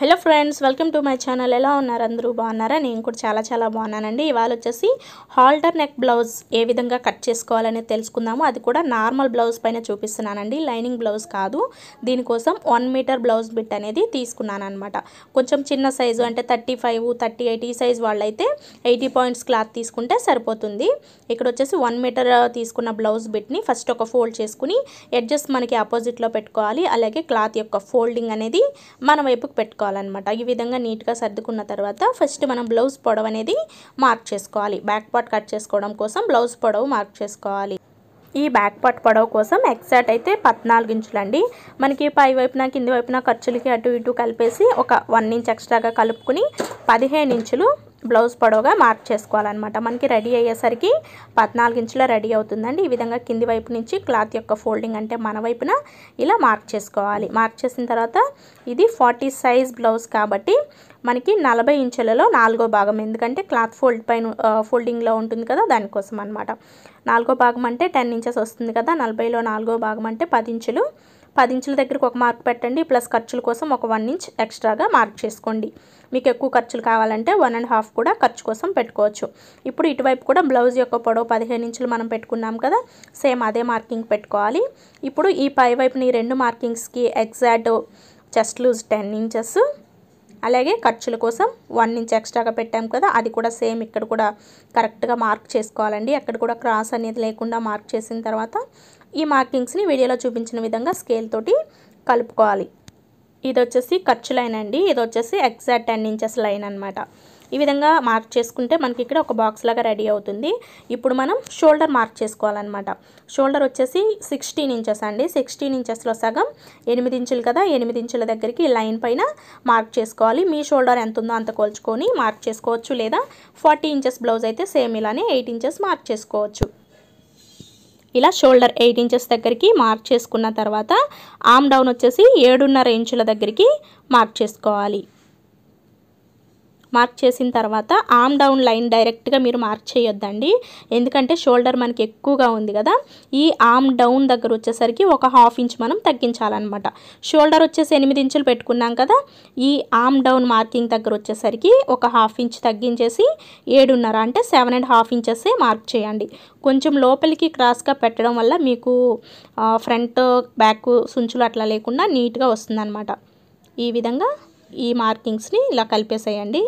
hello friends welcome to my channel ఎలా ఉన్నారు అందరూ బాగున్నారా నేను కూడా చాలా చాలా బాగున్నానండి ఇవాళ వచ్చేసి హాల్టర్ నెక్ బ్లౌజ్ ఏ విధంగా కట్ చేసుకోవాలనేది తెలుసుకుందాము అది కూడా నార్మల్ బ్లౌజ్ పైన చూపిస్తున్నానండి లైనింగ్ బ్లౌజ్ కాదు దీనికోసం వన్ మీటర్ బ్లౌజ్ బిట్ అనేది తీసుకున్నాను అనమాట కొంచెం చిన్న సైజు అంటే thirty five thirty eight size వాళ్ళైతే ఎయిటీ పాయింట్స్ క్లాత్ తీసుకుంటే సరిపోతుంది ఇక్కడ వచ్చేసి వన్ మీటర్ తీసుకున్న బ్లౌజ్ బిట్ని ఫస్ట్ ఒక ఫోల్డ్ చేసుకుని అడ్జస్ట్ మనకి ఆపోజిట్లో పెట్టుకోవాలి అలాగే క్లాత్ యొక్క ఫోల్డింగ్ అనేది మన వైపుకి పెట్టుకోవాలి చేసుకోవాలన్నమాట ఈ విధంగా నీట్గా సర్దుకున్న తర్వాత ఫస్ట్ మనం బ్లౌజ్ పొడవు అనేది మార్క్ చేసుకోవాలి బ్యాక్ పార్ట్ కట్ చేసుకోవడం కోసం బ్లౌజ్ పొడవు మార్క్ చేసుకోవాలి ఈ బ్యాక్ పార్ట్ పొడవు కోసం ఎగ్జాక్ట్ అయితే పద్నాలుగు ఇంచులండి మనకి పై వైపున కింది వైపున ఖర్చులకి అటు ఇటు కలిపేసి ఒక వన్ ఇంచ్ ఎక్స్ట్రాగా కలుపుకుని పదిహేను ఇంచులు బ్లౌజ్ పొడవుగా మార్క్ చేసుకోవాలన్నమాట మనకి రెడీ అయ్యేసరికి పద్నాలుగు ఇంచుల రెడీ అవుతుందండి ఈ విధంగా కింది వైపు నుంచి క్లాత్ యొక్క ఫోల్డింగ్ అంటే మన వైపున ఇలా మార్క్ చేసుకోవాలి మార్క్ చేసిన తర్వాత ఇది ఫార్టీ సైజ్ బ్లౌజ్ కాబట్టి మనకి నలభై ఇంచులలో నాలుగో భాగం ఎందుకంటే క్లాత్ ఫోల్డ్ పైన ఫోల్డింగ్లో ఉంటుంది కదా దానికోసం అనమాట నాలుగో భాగం అంటే టెన్ ఇంచెస్ వస్తుంది కదా నలభైలో నాలుగో భాగం అంటే పది ఇంచులు పది ఇంచుల దగ్గరకు ఒక మార్క్ పెట్టండి ప్లస్ ఖర్చుల కోసం ఒక వన్ ఇంచ్ ఎక్స్ట్రాగా మార్క్ చేసుకోండి మీకు ఎక్కువ ఖర్చులు కావాలంటే వన్ అండ్ హాఫ్ కూడా ఖర్చు కోసం పెట్టుకోవచ్చు ఇప్పుడు ఇటువైపు కూడా బ్లౌజ్ యొక్క పొడవు పదిహేను ఇంచులు మనం పెట్టుకున్నాం కదా సేమ్ అదే మార్కింగ్ పెట్టుకోవాలి ఇప్పుడు ఈ పై వైపున రెండు మార్కింగ్స్కి exact chest loose ten inches అలాగే ఖర్చుల కోసం వన్ ఇంచ్ ఎక్స్ట్రాగా పెట్టాం కదా అది కూడా సేమ్ ఇక్కడ కూడా కరెక్ట్గా మార్క్ చేసుకోవాలండి అక్కడ కూడా క్రాస్ అనేది లేకుండా మార్క్ చేసిన తర్వాత ఈ మార్కింగ్స్ని వీడియోలో చూపించిన విధంగా స్కేల్ తోటి కలుపుకోవాలి ఇది వచ్చేసి ఖర్చు లైన్ అండి ఇది వచ్చేసి ఎగ్జాక్ట్ టెన్ ఇంచెస్ లైన్ అనమాట ఈ విధంగా మార్క్ చేసుకుంటే మనకి ఇక్కడ ఒక బాక్స్ లాగా రెడీ అవుతుంది ఇప్పుడు మనం షోల్డర్ మార్క్ చేసుకోవాలన్నమాట షోల్డర్ వచ్చేసి సిక్స్టీన్ ఇంచెస్ అండి సిక్స్టీన్ ఇంచెస్లో సగం ఎనిమిది ఇంచులు కదా ఎనిమిది ఇంచుల దగ్గరికి లైన్ పైన మార్క్ చేసుకోవాలి మీ షోల్డర్ ఎంత ఉందో అంత కొలుచుకొని మార్క్ చేసుకోవచ్చు లేదా ఫార్టీ ఇంచెస్ బ్లౌజ్ అయితే సేమ్ ఇలానే ఎయిట్ ఇంచెస్ మార్క్ చేసుకోవచ్చు ఇలా షోల్డర్ ఎయిట్ ఇంచెస్ దగ్గరికి మార్క్ చేసుకున్న తర్వాత ఆమ్ డౌన్ వచ్చేసి ఏడున్నర ఇంచుల దగ్గరికి మార్క్ చేసుకోవాలి మార్క్ చేసిన తర్వాత ఆమ్ డౌన్ లైన్ డైరెక్ట్గా మీరు మార్క్ చేయొద్దండి ఎందుకంటే షోల్డర్ మనకి ఎక్కువగా ఉంది కదా ఈ ఆమ్ డౌన్ దగ్గర వచ్చేసరికి ఒక హాఫ్ ఇంచ్ మనం తగ్గించాలన్నమాట షోల్డర్ వచ్చేసి ఎనిమిది ఇంచులు పెట్టుకున్నాం కదా ఈ ఆమ్ డౌన్ మార్కింగ్ దగ్గర వచ్చేసరికి ఒక హాఫ్ ఇంచ్ తగ్గించేసి ఏడున్నర అంటే seven and half inches mark చేయండి కొంచెం లోపలికి క్రాస్గా పెట్టడం వల్ల మీకు ఫ్రంట్ బ్యాక్ సుంచులు అట్లా లేకుండా నీట్గా వస్తుందన్నమాట ఈ విధంగా ఈ మార్కింగ్స్ని ఇలా కలిపేసేయండి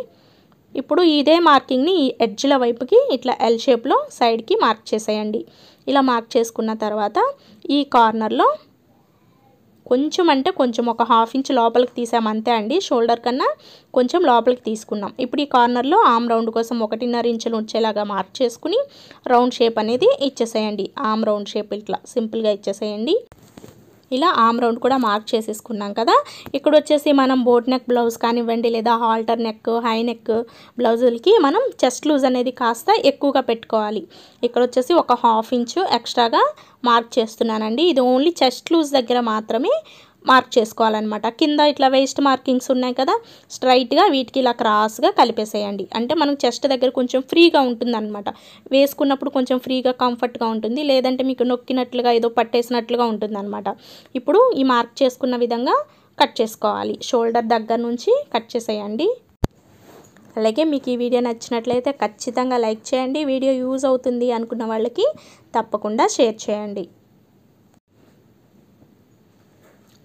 ఇప్పుడు ఇదే మార్కింగ్ని ఈ ఎడ్జ్ల వైపుకి ఇట్లా ఎల్ షేప్లో సైడ్కి మార్క్ చేసేయండి ఇలా మార్క్ చేసుకున్న తర్వాత ఈ కార్నర్లో కొంచెం అంటే కొంచెం ఒక హాఫ్ ఇంచ్ లోపలికి తీసామంతే అండి షోల్డర్ కన్నా కొంచెం లోపలికి తీసుకున్నాం ఇప్పుడు ఈ కార్నర్లో ఆమ్ రౌండ్ కోసం ఒకటిన్నర ఇంచులు ఉంచేలాగా మార్క్ చేసుకుని రౌండ్ షేప్ అనేది ఇచ్చేసేయండి ఆమ్ రౌండ్ షేప్ ఇట్లా సింపుల్గా ఇచ్చేసేయండి ఇలా ఆమ్ రౌండ్ కూడా మార్క్ చేసేసుకున్నాం కదా ఇక్కడ వచ్చేసి మనం బోట్ నెక్ బ్లౌజ్ కానివ్వండి లేదా హాల్టర్ నెక్ హై నెక్ బ్లౌజులకి మనం చెస్ట్ లూజ్ అనేది కాస్త ఎక్కువగా పెట్టుకోవాలి ఇక్కడ వచ్చేసి ఒక హాఫ్ ఇంచు ఎక్స్ట్రాగా మార్క్ చేస్తున్నానండి ఇది ఓన్లీ చెస్ట్ లూజ్ దగ్గర మాత్రమే మార్క్ చేసుకోవాలన్నమాట కింద ఇట్లా వేస్ట్ మార్కింగ్స్ ఉన్నాయి కదా స్ట్రైట్గా వీటికి ఇలా క్రాస్గా కలిపేసేయండి అంటే మనం చెస్ట్ దగ్గర కొంచెం ఫ్రీగా ఉంటుందన్నమాట వేసుకున్నప్పుడు కొంచెం ఫ్రీగా కంఫర్ట్గా ఉంటుంది లేదంటే మీకు నొక్కినట్లుగా ఏదో పట్టేసినట్లుగా ఉంటుందన్నమాట ఇప్పుడు ఈ మార్క్ చేసుకున్న విధంగా కట్ చేసుకోవాలి షోల్డర్ దగ్గర నుంచి కట్ చేసేయండి అలాగే మీకు ఈ వీడియో నచ్చినట్లయితే ఖచ్చితంగా లైక్ చేయండి వీడియో యూజ్ అవుతుంది అనుకున్న వాళ్ళకి తప్పకుండా షేర్ చేయండి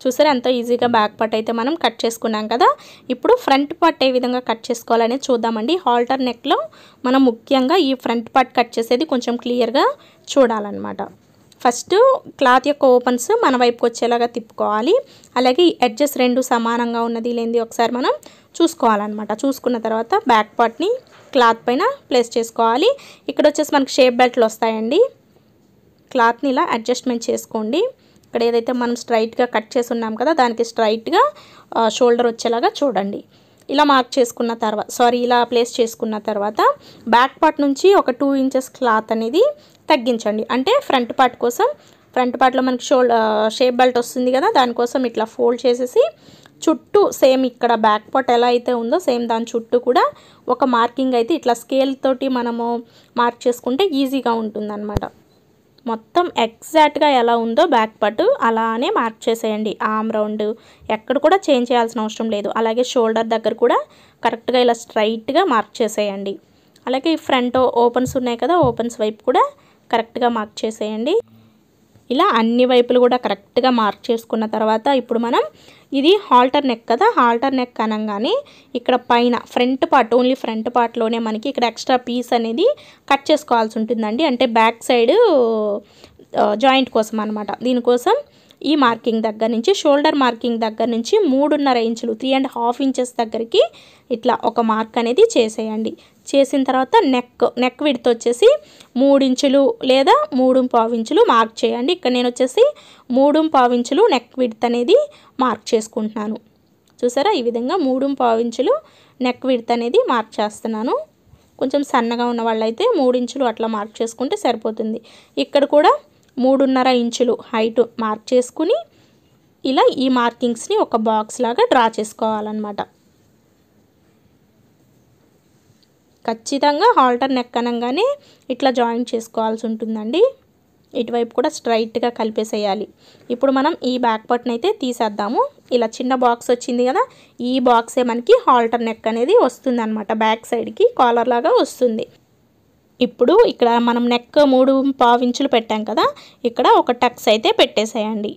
చూసారా అంత ఈజీగా బ్యాక్ పార్ట్ అయితే మనం కట్ చేసుకున్నాం కదా ఇప్పుడు ఫ్రంట్ పార్ట్ ఏ విధంగా కట్ చేసుకోవాలనేది చూద్దామండి హాల్టర్ నెక్లో మనం ముఖ్యంగా ఈ ఫ్రంట్ పార్ట్ కట్ చేసేది కొంచెం క్లియర్గా చూడాలన్నమాట ఫస్ట్ క్లాత్ యొక్క ఓపెన్స్ మన వైపుకి వచ్చేలాగా తిప్పుకోవాలి అలాగే ఈ ఎడ్జెస్ రెండు సమానంగా ఉన్నది లేనిది ఒకసారి మనం చూసుకోవాలన్నమాట చూసుకున్న తర్వాత బ్యాక్ పార్ట్ని క్లాత్ పైన ప్లేస్ చేసుకోవాలి ఇక్కడ వచ్చేసి మనకు షేప్ బెల్ట్లు వస్తాయండి క్లాత్ని ఇలా అడ్జస్ట్మెంట్ చేసుకోండి ఇక్కడ ఏదైతే మనం స్ట్రైట్గా కట్ చేసి ఉన్నాం కదా దానికి స్ట్రైట్గా షోల్డర్ వచ్చేలాగా చూడండి ఇలా మార్క్ చేసుకున్న తర్వాత సారీ ఇలా ప్లేస్ చేసుకున్న తర్వాత బ్యాక్ పార్ట్ నుంచి ఒక టూ ఇంచెస్ క్లాత్ అనేది తగ్గించండి అంటే ఫ్రంట్ పార్ట్ కోసం ఫ్రంట్ పార్ట్లో మనకి షోల్ షేప్ బెల్ట్ వస్తుంది కదా దానికోసం ఇట్లా ఫోల్డ్ చేసేసి చుట్టూ సేమ్ ఇక్కడ బ్యాక్ పార్ట్ ఎలా అయితే ఉందో సేమ్ దాని చుట్టూ కూడా ఒక మార్కింగ్ అయితే ఇట్లా స్కేల్ తోటి మనము మార్క్ చేసుకుంటే ఈజీగా ఉంటుందన్నమాట మొత్తం ఎగ్జాక్ట్గా ఎలా ఉందో బ్యాక్ పట్టు అలానే మార్క్ చేసేయండి ఆమ్ రౌండ్ ఎక్కడ కూడా చేంజ్ చేయాల్సిన అవసరం లేదు అలాగే షోల్డర్ దగ్గర కూడా కరెక్ట్గా ఇలా స్ట్రైట్గా మార్క్ చేసేయండి అలాగే ఈ ఫ్రంట్ ఓపెన్స్ ఉన్నాయి కదా ఓపెన్స్ వైపు కూడా కరెక్ట్గా మార్క్ చేసేయండి ఇలా అన్ని వైపులు కూడా కరెక్ట్గా మార్క్ చేసుకున్న తర్వాత ఇప్పుడు మనం ఇది హాల్టర్ నెక్ కదా హాల్టర్ నెక్ అనగానే ఇక్కడ పైన ఫ్రంట్ పార్ట్ ఓన్లీ ఫ్రంట్ పార్ట్లోనే మనకి ఇక్కడ ఎక్స్ట్రా పీస్ అనేది కట్ చేసుకోవాల్సి ఉంటుందండి అంటే బ్యాక్ సైడ్ జాయింట్ కోసం అనమాట దీనికోసం ఈ మార్కింగ్ దగ్గర నుంచి షోల్డర్ మార్కింగ్ దగ్గర నుంచి మూడున్నర ఇంచులు త్రీ అండ్ హాఫ్ ఇంచెస్ దగ్గరికి ఇట్లా ఒక మార్క్ అనేది చేసేయండి చేసిన తర్వాత నెక్ నెక్ విడత వచ్చేసి మూడించులు లేదా మూడు పావించులు మార్క్ చేయండి ఇక్కడ నేను వచ్చేసి మూడు పావించులు నెక్ విడత అనేది మార్క్ చేసుకుంటున్నాను చూసారా ఈ విధంగా మూడు పావించులు నెక్ విడత అనేది మార్క్ చేస్తున్నాను కొంచెం సన్నగా ఉన్న వాళ్ళైతే మూడించులు అట్లా మార్క్ చేసుకుంటే సరిపోతుంది ఇక్కడ కూడా మూడున్నర ఇంచులు హైట్ మార్క్ చేసుకుని ఇలా ఈ మార్కింగ్స్ని ఒక బాక్స్ లాగా డ్రా చేసుకోవాలన్నమాట ఖచ్చితంగా హాల్టర్ నెక్ అనగానే ఇట్లా జాయిన్ చేసుకోవాల్సి ఉంటుందండి ఇటువైపు కూడా స్ట్రైట్గా కలిపేసేయాలి ఇప్పుడు మనం ఈ బ్యాక్ పట్ని అయితే తీసేద్దాము ఇలా చిన్న బాక్స్ వచ్చింది కదా ఈ బాక్సే మనకి హాల్టర్ నెక్ అనేది వస్తుంది అనమాట బ్యాక్ సైడ్కి కాలర్ లాగా వస్తుంది ఇప్పుడు ఇక్కడ మనం నెక్ మూడు పావించులు పెట్టాం కదా ఇక్కడ ఒక టక్స్ అయితే పెట్టేసేయండి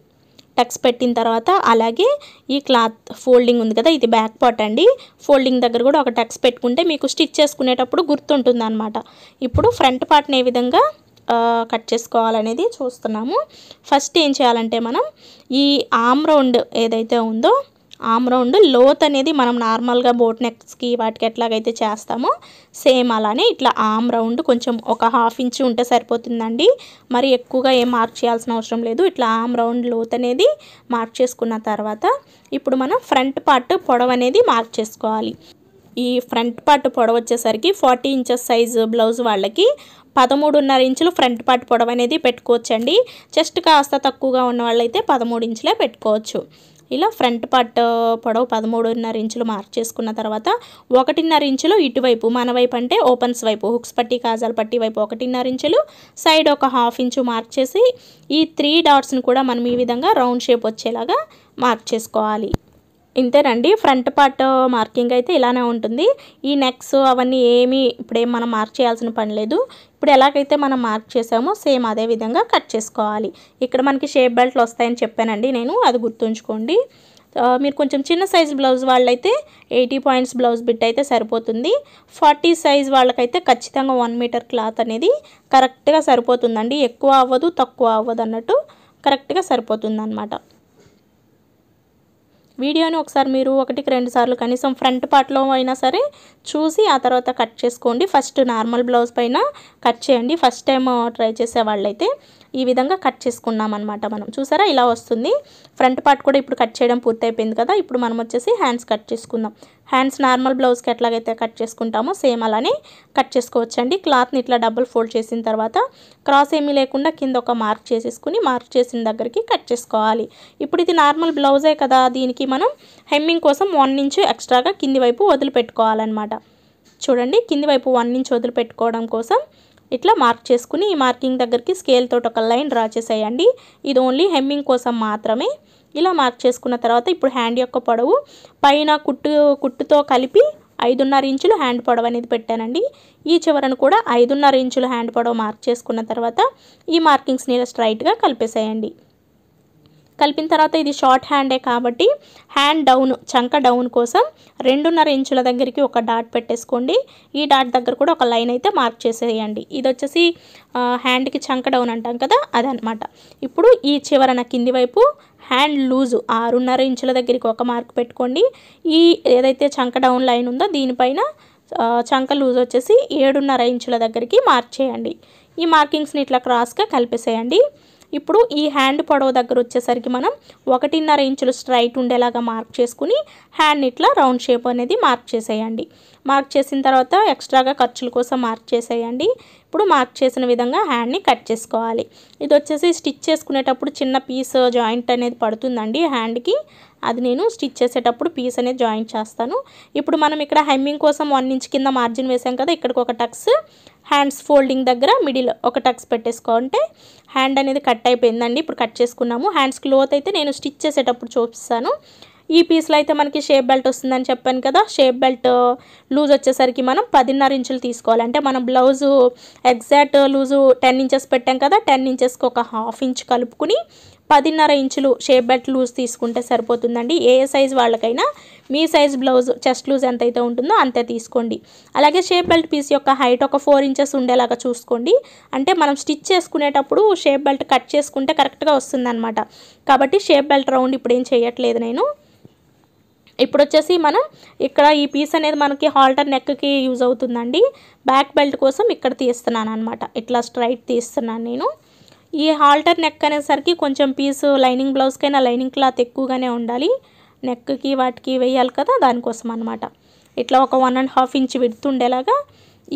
టక్స్ పెట్టిన తర్వాత అలాగే ఈ క్లాత్ ఫోల్డింగ్ ఉంది కదా ఇది బ్యాక్ పార్ట్ అండి ఫోల్డింగ్ దగ్గర కూడా ఒక టక్స్ పెట్టుకుంటే మీకు స్టిచ్ చేసుకునేటప్పుడు గుర్తుంటుంది అనమాట ఇప్పుడు ఫ్రంట్ పార్ట్ని ఏ విధంగా కట్ చేసుకోవాలనేది చూస్తున్నాము ఫస్ట్ ఏం చేయాలంటే మనం ఈ ఆమ్ రౌండ్ ఏదైతే ఉందో ఆమ్ రౌండ్ లోత్ అనేది మనం నార్మల్గా బోట్ నెక్స్కి వాటికి ఎట్లాగైతే చేస్తామో సేమ్ అలానే ఇట్లా ఆమ్ రౌండ్ కొంచెం ఒక హాఫ్ ఇంచ్ ఉంటే సరిపోతుందండి మరి ఎక్కువగా ఏం మార్క్ చేయాల్సిన అవసరం లేదు ఇట్లా ఆమ్ రౌండ్ లోత్ అనేది మార్క్ చేసుకున్న తర్వాత ఇప్పుడు మనం ఫ్రంట్ పార్ట్ పొడవు అనేది మార్క్ చేసుకోవాలి ఈ ఫ్రంట్ పార్ట్ పొడవు వచ్చేసరికి ఫార్టీ ఇంచెస్ సైజు బ్లౌజ్ వాళ్ళకి పదమూడున్నర ఇంచులు ఫ్రంట్ పార్ట్ పొడవు అనేది పెట్టుకోవచ్చండి జస్ట్ కాస్త తక్కువగా ఉన్న వాళ్ళైతే పదమూడు ఇంచులే పెట్టుకోవచ్చు ఇలా ఫ్రంట్ పార్ట్ పొడవు పదమూడున్నర ఇంచులు మార్క్ చేసుకున్న తర్వాత ఒకటిన్నర ఇంచులు ఇటువైపు మన వైపు అంటే ఓపెన్స్ వైపు హుక్స్ పట్టి కాజాల పట్టి వైపు ఒకటిన్నర ఇంచులు సైడ్ ఒక హాఫ్ ఇంచు మార్క్ చేసి ఈ త్రీ డాట్స్ని కూడా మనం ఈ విధంగా రౌండ్ షేప్ వచ్చేలాగా మార్క్ చేసుకోవాలి ఇంతేనండి ఫ్రంట్ పార్ట్ మార్కింగ్ అయితే ఇలానే ఉంటుంది ఈ నెక్స్ అవన్నీ ఏమీ ఇప్పుడేం మనం మార్క్ చేయాల్సిన పని లేదు ఇప్పుడు ఎలాగైతే మనం మార్క్ చేసామో సేమ్ అదే విధంగా కట్ చేసుకోవాలి ఇక్కడ మనకి షేప్ బెల్ట్లు వస్తాయని చెప్పానండి నేను అది గుర్తుంచుకోండి మీరు కొంచెం చిన్న సైజ్ బ్లౌజ్ వాళ్ళైతే ఎయిటీ పాయింట్స్ బ్లౌజ్ బిట్ అయితే సరిపోతుంది ఫార్టీ సైజ్ వాళ్ళకైతే ఖచ్చితంగా వన్ మీటర్ క్లాత్ అనేది కరెక్ట్గా సరిపోతుందండి ఎక్కువ అవ్వదు తక్కువ అవ్వదు అన్నట్టు కరెక్ట్గా సరిపోతుంది అనమాట వీడియోని ఒకసారి మీరు ఒకటికి రెండు సార్లు కనీసం ఫ్రంట్ పార్ట్లో అయినా సరే చూసి ఆ తర్వాత కట్ చేసుకోండి ఫస్ట్ నార్మల్ బ్లౌజ్ పైన కట్ చేయండి ఫస్ట్ టైం ట్రై చేసే వాళ్ళైతే ఈ విధంగా కట్ చేసుకున్నాం అనమాట మనం చూసారా ఇలా వస్తుంది ఫ్రంట్ పార్ట్ కూడా ఇప్పుడు కట్ చేయడం పూర్తయిపోయింది కదా ఇప్పుడు మనం వచ్చేసి హ్యాండ్స్ కట్ చేసుకుందాం హ్యాండ్స్ నార్మల్ బ్లౌజ్కి ఎట్లాగైతే కట్ చేసుకుంటామో సేమ్ అలానే కట్ చేసుకోవచ్చండి క్లాత్ని ఇట్లా డబుల్ ఫోల్డ్ చేసిన తర్వాత క్రాస్ ఏమీ లేకుండా కింద ఒక మార్క్ చేసేసుకుని మార్క్ చేసిన దగ్గరికి కట్ చేసుకోవాలి ఇప్పుడు ఇది నార్మల్ బ్లౌజే కదా దీనికి మనం హెమ్మింగ్ కోసం వన్ నుంచి ఎక్స్ట్రాగా కింది వైపు వదిలిపెట్టుకోవాలన్నమాట చూడండి కింది వైపు వన్ ఇంచ్ వదిలిపెట్టుకోవడం కోసం ఇట్లా మార్క్ చేసుకుని ఈ మార్కింగ్ దగ్గరికి స్కేల్ తోటి ఒక లైన్ డ్రా చేసేయండి ఇది ఓన్లీ హెమ్మింగ్ కోసం మాత్రమే ఇలా మార్క్ చేసుకున్న తర్వాత ఇప్పుడు హ్యాండ్ యొక్క పొడవు పైన కుట్టు కుట్టుతో కలిపి ఐదున్నర ఇంచులు హ్యాండ్ పొడవు అనేది పెట్టానండి ఈ చివరను కూడా ఐదున్నర ఇంచులు హ్యాండ్ పొడవు మార్క్ చేసుకున్న తర్వాత ఈ మార్కింగ్స్ని ఇలా స్ట్రైట్గా కలిపేసేయండి కలిపిన తర్వాత ఇది షార్ట్ హ్యాండే కాబట్టి హ్యాండ్ డౌన్ చంక డౌన్ కోసం రెండున్నర ఇంచుల దగ్గరికి ఒక డాట్ పెట్టేసుకోండి ఈ డాట్ దగ్గర కూడా ఒక లైన్ అయితే మార్క్ చేసేయండి ఇది వచ్చేసి హ్యాండ్కి చంక డౌన్ అంటాం కదా అదనమాట ఇప్పుడు ఈ చివరన కింది వైపు హ్యాండ్ లూజు ఆరున్నర ఇంచుల దగ్గరికి ఒక మార్క్ పెట్టుకోండి ఈ ఏదైతే చంక డౌన్ లైన్ ఉందో దీనిపైన చంక లూజ్ వచ్చేసి ఏడున్నర ఇంచుల దగ్గరికి మార్క్ చేయండి ఈ మార్కింగ్స్ని ఇట్లా క్రాస్గా కలిపేసేయండి ఇప్పుడు ఈ హ్యాండ్ పొడవు దగ్గర వచ్చేసరికి మనం ఒకటిన్నర ఇంచులు స్ట్రైట్ ఉండేలాగా మార్క్ చేసుకుని హ్యాండ్ ఇట్లా రౌండ్ షేప్ అనేది మార్క్ చేసేయండి మార్క్ చేసిన తర్వాత ఎక్స్ట్రాగా ఖర్చుల కోసం మార్క్ చేసేయండి ఇప్పుడు మార్క్ చేసిన విధంగా హ్యాండ్ని కట్ చేసుకోవాలి ఇది వచ్చేసి స్టిచ్ చేసుకునేటప్పుడు చిన్న పీస్ జాయింట్ అనేది పడుతుందండి హ్యాండ్కి అది నేను స్టిచ్ చేసేటప్పుడు పీస్ అనేది జాయింట్ చేస్తాను ఇప్పుడు మనం ఇక్కడ హెమ్మింగ్ కోసం వన్ ఇంచ్ కింద మార్జిన్ వేసాం కదా ఇక్కడికి ఒక టక్స్ హ్యాండ్స్ ఫోల్డింగ్ దగ్గర మిడిల్ ఒక టక్స్ పెట్టేసుకుంటే హ్యాండ్ అనేది కట్ అయిపోయిందండి ఇప్పుడు కట్ చేసుకున్నాము హ్యాండ్స్ క్లోత్ అయితే నేను స్టిచ్ చేసేటప్పుడు చూపిస్తాను ఈ పీస్లో అయితే మనకి షేప్ బెల్ట్ వస్తుందని చెప్పాను కదా షేప్ బెల్ట్ లూజ్ వచ్చేసరికి మనం పదిన్నర ఇంచులు తీసుకోవాలంటే మనం blouse exact loose ten inches పెట్టాం కదా టెన్ ఇంచెస్కి ఒక హాఫ్ ఇంచ్ కలుపుకుని పదిన్నర ఇంచులు షేప్ బెల్ట్ లూజ్ తీసుకుంటే సరిపోతుందండి ఏ సైజ్ వాళ్ళకైనా మీ సైజ్ బ్లౌజ్ చెస్ట్ లూజ్ ఎంతైతే ఉంటుందో అంతే తీసుకోండి అలాగే షేప్ బెల్ట్ పీస్ యొక్క హైట్ ఒక ఫోర్ ఇంచెస్ ఉండేలాగా చూసుకోండి అంటే మనం స్టిచ్ చేసుకునేటప్పుడు షేప్ బెల్ట్ కట్ చేసుకుంటే కరెక్ట్గా వస్తుందన్నమాట కాబట్టి షేప్ బెల్ట్ రౌండ్ ఇప్పుడు ఏం చేయట్లేదు నేను ఇప్పుడు వచ్చేసి మనం ఇక్కడ ఈ పీస్ అనేది మనకి హాల్టర్ నెక్కి యూజ్ అవుతుందండి బ్యాక్ బెల్ట్ కోసం ఇక్కడ తీస్తున్నాను అనమాట ఇట్లా స్ట్రైట్ తీస్తున్నాను నేను ఈ హాల్టర్ నెక్ అనేసరికి కొంచెం పీసు లైనింగ్ బ్లౌజ్కైనా లైనింగ్ క్లాత్ ఎక్కువగానే ఉండాలి నెక్కి వాటికి వేయాలి కదా దానికోసం అనమాట ఇట్లా ఒక వన్ అండ్ హాఫ్ ఇంచ్ విడుతుండేలాగా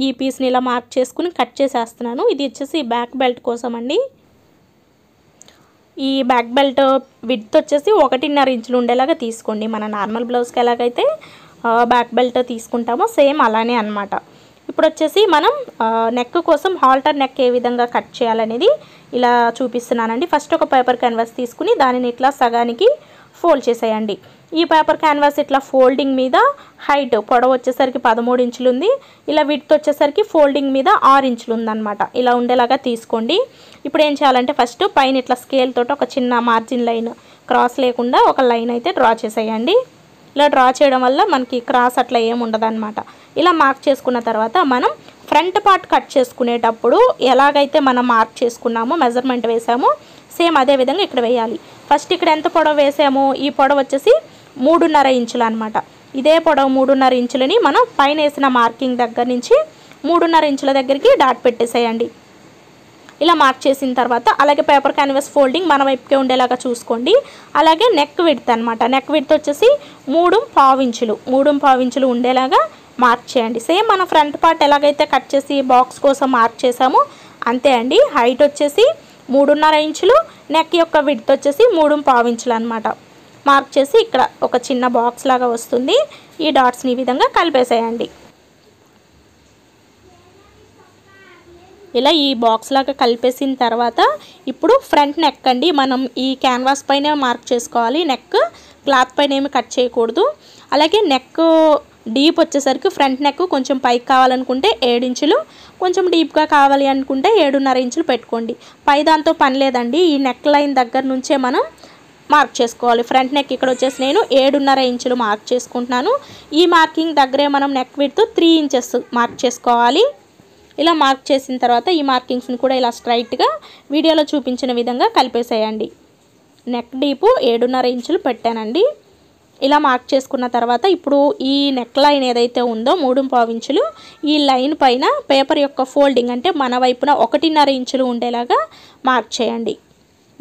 ఈ పీస్ని ఇలా మార్క్ చేసుకుని కట్ చేసేస్తున్నాను ఇది వచ్చేసి బ్యాక్ బెల్ట్ కోసం అండి ఈ బ్యాక్ బెల్ట్ విడ్త్ వచ్చేసి ఒకటిన్నర ఇంచులు ఉండేలాగా తీసుకోండి మన నార్మల్ బ్లౌజ్కి ఎలాగైతే బ్యాక్ బెల్ట్ తీసుకుంటామో సేమ్ అలానే అనమాట ఇప్పుడు వచ్చేసి మనం నెక్ కోసం హాల్టర్ నెక్ ఏ విధంగా కట్ చేయాలనేది ఇలా చూపిస్తున్నానండి ఫస్ట్ ఒక పేపర్ క్యాన్వాస్ తీసుకుని దానిని ఇట్లా సగానికి ఫోల్డ్ చేసేయండి ఈ పేపర్ క్యాన్వాస్ ఇట్లా ఫోల్డింగ్ మీద హైట్ పొడవు వచ్చేసరికి పదమూడు ఇంచులు ఉంది ఇలా విడ్త్ వచ్చేసరికి ఫోల్డింగ్ మీద ఆరు ఇంచులు ఉందన్నమాట ఇలా ఉండేలాగా తీసుకోండి ఇప్పుడు ఏం చేయాలంటే ఫస్ట్ పైన ఇట్లా స్కేల్ తోటి ఒక చిన్న మార్జిన్ లైన్ క్రాస్ లేకుండా ఒక లైన్ అయితే డ్రా చేసేయండి ఇలా డ్రా చేయడం వల్ల మనకి క్రాస్ అట్లా ఏమి ఇలా మార్క్ చేసుకున్న తర్వాత మనం ఫ్రంట్ పార్ట్ కట్ చేసుకునేటప్పుడు ఎలాగైతే మనం మార్క్ చేసుకున్నామో మెజర్మెంట్ వేసామో సేమ్ అదే విధంగా ఇక్కడ వేయాలి ఫస్ట్ ఇక్కడ ఎంత పొడవు వేసామో ఈ పొడవు వచ్చేసి మూడున్నర ఇంచులు అనమాట ఇదే పొడవు మూడున్నర ఇంచులని మనం పైన వేసిన మార్కింగ్ దగ్గర నుంచి మూడున్నర ఇంచుల దగ్గరికి డాట్ పెట్టేసేయండి ఇలా మార్క్ చేసిన తర్వాత అలాగే పేపర్ క్యాన్వాస్ ఫోల్డింగ్ మన వైపుకే ఉండేలాగా చూసుకోండి అలాగే నెక్ విడ్త్ అనమాట నెక్ విడ్త్ వచ్చేసి మూడు పావించులు మూడు పావించులు ఉండేలాగా మార్క్ చేయండి సేమ్ మన ఫ్రంట్ పార్ట్ ఎలాగైతే కట్ చేసి బాక్స్ కోసం మార్క్ చేసామో అంతే అండి హైట్ వచ్చేసి మూడున్నర ఇంచులు నెక్ యొక్క విడ్త్ వచ్చేసి మూడు పావించులు అనమాట మార్క్ చేసి ఇక్కడ ఒక చిన్న బాక్స్ లాగా వస్తుంది ఈ డాట్స్ని ఈ విధంగా కలిపేసేయండి ఇలా ఈ బాక్స్ లాగా కలిపేసిన తర్వాత ఇప్పుడు ఫ్రంట్ నెక్ అండి మనం ఈ క్యాన్వాస్ పైన మార్క్ చేసుకోవాలి నెక్ క్లాత్ పైన ఏమి కట్ చేయకూడదు అలాగే నెక్ డీప్ వచ్చేసరికి ఫ్రంట్ నెక్ కొంచెం పైకి కావాలనుకుంటే ఏడు ఇంచులు కొంచెం డీప్గా కావాలి అనుకుంటే ఏడున్నర ఇంచులు పెట్టుకోండి పై దాంతో పని లేదండి ఈ నెక్ లైన్ దగ్గర నుంచే మనం మార్క్ చేసుకోవాలి ఫ్రంట్ నెక్ ఇక్కడ వచ్చేసి నేను ఏడున్నర ఇంచులు మార్క్ చేసుకుంటున్నాను ఈ మార్కింగ్ దగ్గరే మనం నెక్ విడుతూ త్రీ ఇంచెస్ మార్క్ చేసుకోవాలి ఇలా మార్క్ చేసిన తర్వాత ఈ మార్కింగ్స్ని కూడా ఇలా స్ట్రైట్గా వీడియోలో చూపించిన విధంగా కలిపేసేయండి నెక్ డీపు ఏడున్నర ఇంచులు పెట్టానండి ఇలా మార్క్ చేసుకున్న తర్వాత ఇప్పుడు ఈ నెక్ లైన్ ఏదైతే ఉందో మూడు పావించులు ఈ లైన్ పైన పేపర్ యొక్క ఫోల్డింగ్ అంటే మన వైపున ఒకటిన్నర ఇంచులు ఉండేలాగా మార్క్ చేయండి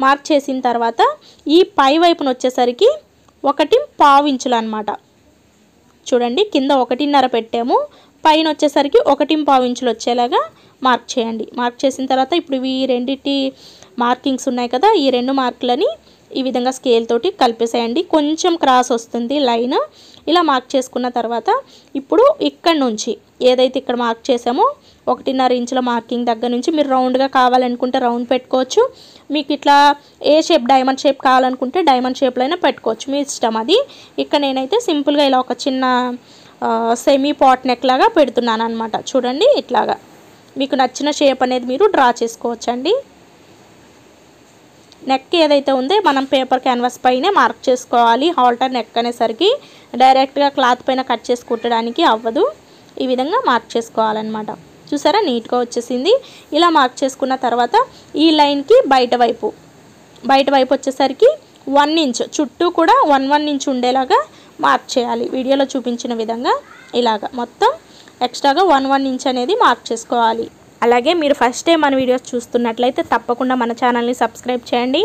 మార్క్ చేసిన తర్వాత ఈ పై వైపున వచ్చేసరికి ఒకటి పావించులు అనమాట చూడండి కింద ఒకటిన్నర పెట్టాము పైన వచ్చేసరికి ఒకటి పావు ఇంచులు వచ్చేలాగా మార్క్ చేయండి మార్క్ చేసిన తర్వాత ఇప్పుడు ఇవి రెండింటి మార్కింగ్స్ ఉన్నాయి కదా ఈ రెండు మార్కులని ఈ విధంగా స్కేల్ తోటి కలిపేసేయండి కొంచెం క్రాస్ వస్తుంది లైన్ ఇలా మార్క్ చేసుకున్న తర్వాత ఇప్పుడు ఇక్కడ నుంచి ఏదైతే ఇక్కడ మార్క్ చేసామో ఒకటిన్నర ఇంచుల మార్కింగ్ దగ్గర నుంచి మీరు రౌండ్గా కావాలనుకుంటే రౌండ్ పెట్టుకోవచ్చు మీకు ఇట్లా ఏ షేప్ డైమండ్ షేప్ కావాలనుకుంటే డైమండ్ షేప్లో అయినా పెట్టుకోవచ్చు మీ ఇష్టం అది ఇక్కడ నేనైతే సింపుల్గా ఇలా ఒక చిన్న సెమీ పాట్ నెక్ లాగా పెడుతున్నాను అనమాట చూడండి ఇట్లాగా మీకు నచ్చిన షేప్ అనేది మీరు డ్రా చేసుకోవచ్చండి నెక్ ఏదైతే ఉందో మనం పేపర్ క్యాన్వాస్ పైనే మార్క్ చేసుకోవాలి హాల్టర్ నెక్ అనేసరికి డైరెక్ట్గా క్లాత్ పైన కట్ చేసి కుట్టడానికి అవ్వదు ఈ విధంగా మార్క్ చేసుకోవాలన్నమాట చూసారా నీట్గా వచ్చేసింది ఇలా మార్క్ చేసుకున్న తర్వాత ఈ లైన్కి బయట వైపు బయట వైపు వచ్చేసరికి వన్ ఇంచ్ చుట్టూ కూడా వన్ వన్ ఇంచ్ ఉండేలాగా మార్క్ చేయాలి వీడియోలో చూపించిన విధంగా ఇలాగ మొత్తం ఎక్స్ట్రాగా వన్ వన్ ఇంచ్ అనేది మార్క్ చేసుకోవాలి అలాగే మీరు ఫస్ట్ టైం మన వీడియోస్ చూస్తున్నట్లయితే తప్పకుండా మన ఛానల్ని సబ్స్క్రైబ్ చేయండి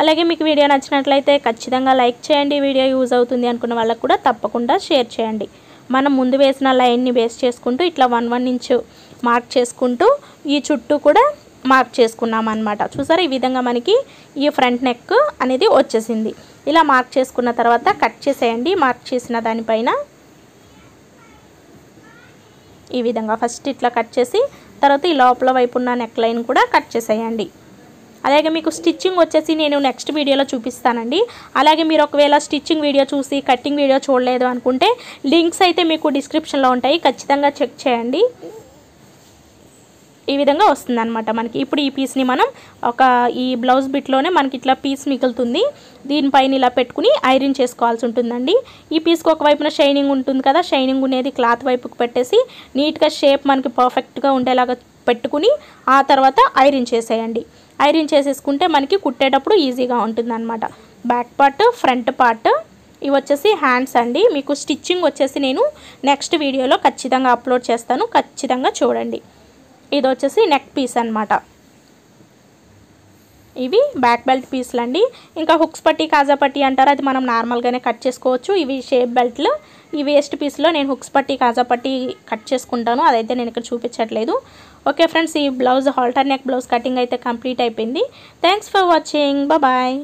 అలాగే మీకు వీడియో నచ్చినట్లయితే ఖచ్చితంగా లైక్ చేయండి వీడియో యూజ్ అవుతుంది అనుకున్న వాళ్ళకు కూడా తప్పకుండా షేర్ చేయండి మనం ముందు వేసిన లైన్ని బేస్ చేసుకుంటూ ఇట్లా వన్ వన్ ఇంచ్ మార్క్ చేసుకుంటూ ఈ చుట్టూ కూడా మార్క్ చేసుకున్నాం అనమాట చూసారా ఈ విధంగా మనకి ఈ ఫ్రంట్ నెక్ అనేది వచ్చేసింది ఇలా మార్క్ చేసుకున్న తర్వాత కట్ చేసేయండి మార్క్ చేసిన దానిపైన ఈ విధంగా ఫస్ట్ ఇట్లా కట్ చేసి తర్వాత ఈ లోపల వైపు ఉన్న నెక్ లైన్ కూడా కట్ చేసేయండి అలాగే మీకు స్టిచ్చింగ్ వచ్చేసి నేను నెక్స్ట్ వీడియోలో చూపిస్తానండి అలాగే మీరు ఒకవేళ స్టిచ్చింగ్ వీడియో చూసి కట్టింగ్ వీడియో చూడలేదు అనుకుంటే లింక్స్ అయితే మీకు డిస్క్రిప్షన్లో ఉంటాయి ఖచ్చితంగా చెక్ చేయండి ఈ విధంగా అనమాట మనకి ఇప్పుడు ఈ పీస్ని మనం ఒక ఈ బ్లౌజ్ బిట్లోనే మనకి ఇట్లా పీస్ మిగులుతుంది దీనిపైన ఇలా పెట్టుకుని ఐరన్ చేసుకోవాల్సి ఉంటుందండి ఈ పీస్కి ఒకవైపున షైనింగ్ ఉంటుంది కదా షైనింగ్ అనేది క్లాత్ వైపుకి పెట్టేసి నీట్గా షేప్ మనకి పర్ఫెక్ట్గా ఉండేలాగా పెట్టుకుని ఆ తర్వాత ఐరన్ చేసేయండి ఐరన్ చేసేసుకుంటే మనకి కుట్టేటప్పుడు ఈజీగా ఉంటుంది అనమాట బ్యాక్ పార్ట్ ఫ్రంట్ పార్ట్ ఇవి వచ్చేసి హ్యాండ్స్ అండి మీకు స్టిచ్చింగ్ వచ్చేసి నేను నెక్స్ట్ వీడియోలో ఖచ్చితంగా అప్లోడ్ చేస్తాను ఖచ్చితంగా చూడండి ఇది వచ్చేసి నెక్ పీస్ అనమాట ఇవి బ్యాక్ బెల్ట్ పీస్లు అండి ఇంకా హుక్స్ పట్టి కాజా పట్టి అంటారు అది మనం నార్మల్గానే కట్ చేసుకోవచ్చు ఇవి షేప్ బెల్ట్లు ఈ వేస్ట్ పీస్లో నేను హుక్స్ పట్టి కాజా పట్టి కట్ చేసుకుంటాను అదైతే నేను ఇక్కడ చూపించట్లేదు ఓకే ఫ్రెండ్స్ ఈ blouse halter neck blouse cutting అయితే కంప్లీట్ అయిపోయింది థ్యాంక్స్ ఫర్ వాచింగ్ బాయ్